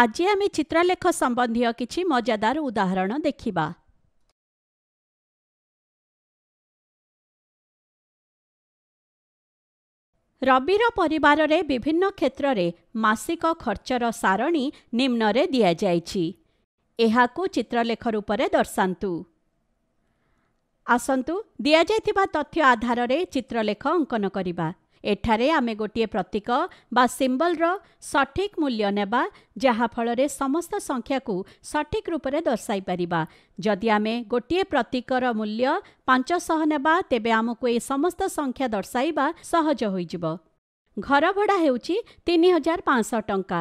ଆଜି ଆମେ ଚିତ୍ରଲେଖ ସମ୍ବନ୍ଧୀୟ କିଛି ମଜାଦାର ଉଦାହରଣ ଦେଖିବା ରବିର ପରିବାରରେ ବିଭିନ୍ନ କ୍ଷେତ୍ରରେ ମାସିକ ଖର୍ଚ୍ଚର ସାରଣୀ ନିମ୍ନରେ ଦିଆଯାଇଛି ଏହାକୁ ଚିତ୍ରଲେଖ ରୂପରେ ଦର୍ଶାନ୍ତୁ ଆସନ୍ତୁ ଦିଆଯାଇଥିବା ତଥ୍ୟ ଆଧାରରେ ଚିତ୍ରଲେଖ ଅଙ୍କନ କରିବା ଏଠାରେ ଆମେ ଗୋଟିଏ ପ୍ରତୀକ ବା ସିମ୍ବଲର ସଠିକ୍ ମୂଲ୍ୟ ନେବା ଯାହାଫଳରେ ସମସ୍ତ ସଂଖ୍ୟାକୁ ସଠିକ୍ ରୂପରେ ଦର୍ଶାଇ ପାରିବା ଯଦି ଆମେ ଗୋଟିଏ ପ୍ରତୀକର ମୂଲ୍ୟ ପାଞ୍ଚଶହ ନେବା ତେବେ ଆମକୁ ଏହି ସମସ୍ତ ସଂଖ୍ୟା ଦର୍ଶାଇବା ସହଜ ହୋଇଯିବ ଘର ଭଡ଼ା ହେଉଛି ତିନି ହଜାର ପାଞ୍ଚଶହ ଟଙ୍କା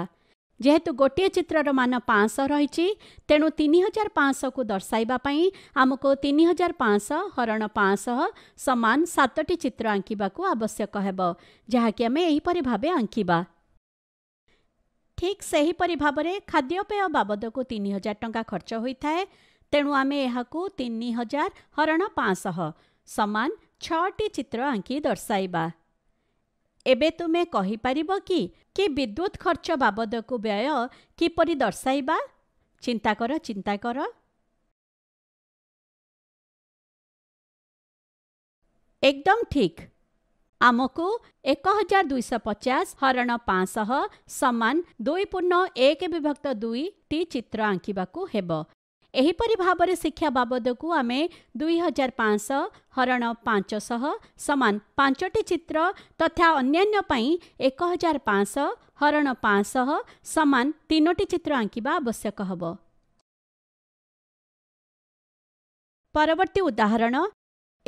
जेहेतु गोटे चित्रर मान पांच रही तेणु तीन हजार पाँच को दर्शाईपी आमको तीन हजार पाँच हरण पाँच सामान सतट चित्र आंकड़ा आवश्यक होब जहाँकिपर भाव आंक ठीक से हीपरी भाव खाद्यपेय बाबद को तीन हजार टाँचा खर्च होता है तेणु आम यह तीन हजार हरण पाँच सामान छ चित्र आंकी दर्शाई एवं तुम्हें कहीपर कि के विद्युत खर्च बाबदको व्यय कि दर्श एकदम ठिक आमकु एक हजार दुईश पचास हरण पाँचश समान दुई पूर्ण एक विभक्त दुई टी चित्र आँकेको हेब. ଏହିପରି ଭାବରେ ଶିକ୍ଷା ବାବଦକୁ ଆମେ ଦୁଇହଜାର ପାଞ୍ଚଶହ ହରଣ ପାଞ୍ଚଶହ ସମାନ ପାଞ୍ଚଟି ଚିତ୍ର ତଥା ଅନ୍ୟାନ୍ୟ ପାଇଁ ଏକ ହଜାର ପାଞ୍ଚଶହ ହରଣ ପାଞ୍ଚଶହ ସମାନ ତିନୋଟି ଚିତ୍ର ଆଙ୍କିବା ଆବଶ୍ୟକ ହେବ ପରବର୍ତ୍ତୀ ଉଦାହରଣ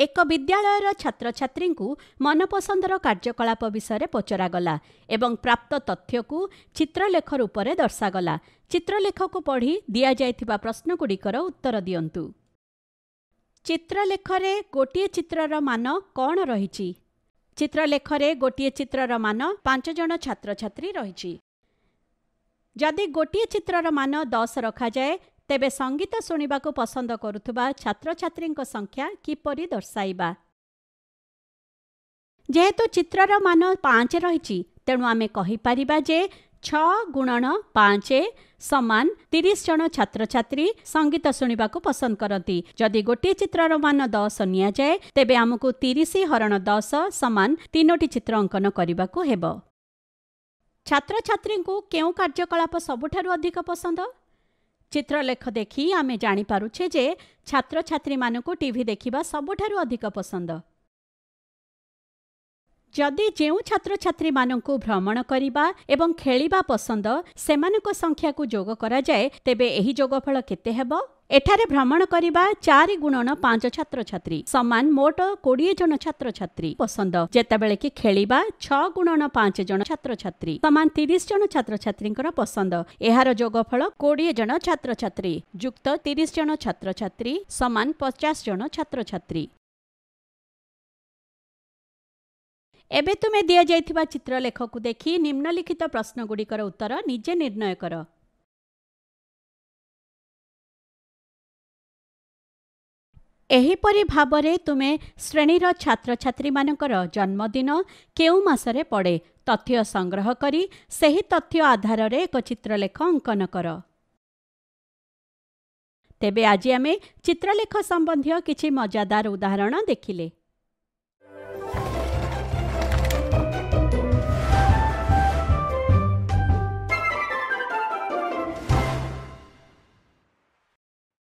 ଏକ ବିଦ୍ୟାଳୟର ଛାତ୍ରଛାତ୍ରୀଙ୍କୁ ମନପସନ୍ଦର କାର୍ଯ୍ୟକଳାପ ବିଷୟରେ ପଚରାଗଲା ଏବଂ ପ୍ରାପ୍ତ ତଥ୍ୟକୁ ଚିତ୍ରଲେଖ ରୂପରେ ଦର୍ଶାଗଲା ଚିତ୍ରଲେଖକୁ ପଢ଼ି ଦିଆଯାଇଥିବା ପ୍ରଶ୍ନଗୁଡ଼ିକର ଉତ୍ତର ଦିଅନ୍ତୁ ଚିତ୍ରଲେଖରେ ଗୋଟିଏ ଚିତ୍ରର ମାନ କ'ଣ ରହିଛି ଚିତ୍ରଲେଖରେ ଗୋଟିଏ ଚିତ୍ରର ମାନ ପାଞ୍ଚ ଜଣ ଛାତ୍ରଛାତ୍ରୀ ରହିଛି ଯଦି ଗୋଟିଏ ଚିତ୍ରର ମାନ ଦଶ ରଖାଯାଏ ତେବେ ସଙ୍ଗୀତ ଶୁଣିବାକୁ ପସନ୍ଦ କରୁଥିବା ଛାତ୍ରଛାତ୍ରୀଙ୍କ ସଂଖ୍ୟା କିପରି ଦର୍ଶାଇବା ଯେହେତୁ ଚିତ୍ରର ମାନ ପାଞ୍ଚ ରହିଛି ତେଣୁ ଆମେ କହିପାରିବା ଯେ ଛଅ ଗୁଣନ ପାଞ୍ଚ ସମାନ ତିରିଶ ଜଣ ଛାତ୍ରଛାତ୍ରୀ ସଙ୍ଗୀତ ଶୁଣିବାକୁ ପସନ୍ଦ କରନ୍ତି ଯଦି ଗୋଟିଏ ଚିତ୍ରର ମାନ ଦଶ ନିଆଯାଏ ତେବେ ଆମକୁ ତିରିଶ ହରଣ ଦଶ ସମାନ ତିନୋଟି ଚିତ୍ର ଅଙ୍କନ କରିବାକୁ ହେବ ଛାତ୍ରଛାତ୍ରୀଙ୍କୁ କେଉଁ କାର୍ଯ୍ୟକଳାପ ସବୁଠାରୁ ଅଧିକ ପସନ୍ଦ ଚିତ୍ରଲେଖ ଦେଖି ଆମେ ଜାଣିପାରୁଛେ ଯେ ଛାତ୍ରଛାତ୍ରୀମାନଙ୍କୁ ଟିଭି ଦେଖିବା ସବୁଠାରୁ ଅଧିକ ପସନ୍ଦ ଯଦି ଯେଉଁ ଛାତ୍ରଛାତ୍ରୀମାନଙ୍କୁ ଭ୍ରମଣ କରିବା ଏବଂ ଖେଳିବା ପସନ୍ଦ ସେମାନଙ୍କ ସଂଖ୍ୟାକୁ ଯୋଗ କରାଯାଏ ତେବେ ଏହି ଯୋଗଫଳ କେତେ ହେବ ଏଠାରେ ଭ୍ରମଣ କରିବା ଚାରି ଗୁଣନ ପାଞ୍ଚ ଛାତ୍ରଛାତ୍ରୀ ସମାନ ମୋଟ କୋଡ଼ିଏ ଜଣ ଛାତ୍ରଛାତ୍ରୀ ପସନ୍ଦ ଯେତେବେଳେ କି ଖେଳିବା ଛଅ ଗୁଣନ ପାଞ୍ଚ ଜଣ ଛାତ୍ରଛାତ୍ରୀ ସମାନ ତିରିଶ ଜଣ ଛାତ୍ରଛାତ୍ରୀଙ୍କର ପସନ୍ଦ ଏହାର ଯୋଗଫଳ କୋଡ଼ିଏ ଜଣ ଛାତ୍ରଛାତ୍ରୀ ଯୁକ୍ତ ତିରିଶ ଜଣ ଛାତ୍ରଛାତ୍ରୀ ସମାନ ପଚାଶ ଜଣ ଛାତ୍ରଛାତ୍ରୀ ଏବେ ତୁମେ ଦିଆଯାଇଥିବା ଚିତ୍ରଲେଖକୁ ଦେଖି ନିମ୍ନଲିଖିତ ପ୍ରଶ୍ନଗୁଡ଼ିକର ଉତ୍ତର ନିଜେ ନିର୍ଣ୍ଣୟ କର ଏହିପରି ଭାବରେ ତୁମେ ଶ୍ରେଣୀର ଛାତ୍ରଛାତ୍ରୀମାନଙ୍କର ଜନ୍ମଦିନ କେଉଁ ମାସରେ ପଡ଼େ ତଥ୍ୟ ସଂଗ୍ରହ କରି ସେହି ତଥ୍ୟ ଆଧାରରେ ଏକ ଚିତ୍ରଲେଖ ଅଙ୍କନ କର ତେବେ ଆଜି ଆମେ ଚିତ୍ରଲେଖ ସମ୍ବନ୍ଧୀୟ କିଛି ମଜାଦାର ଉଦାହରଣ ଦେଖିଲେ